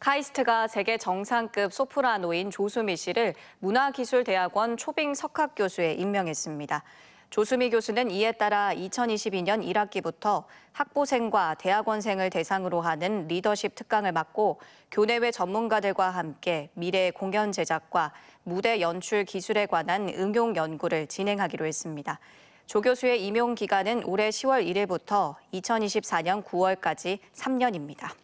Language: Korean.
카이스트가 세계 정상급 소프라노인 조수미 씨를 문화기술대학원 초빙 석학 교수에 임명했습니다. 조수미 교수는 이에 따라 2022년 1학기부터 학부생과 대학원생을 대상으로 하는 리더십 특강을 맡고 교내외 전문가들과 함께 미래 공연 제작과 무대 연출 기술에 관한 응용 연구를 진행하기로 했습니다. 조 교수의 임용 기간은 올해 10월 1일부터 2024년 9월까지 3년입니다.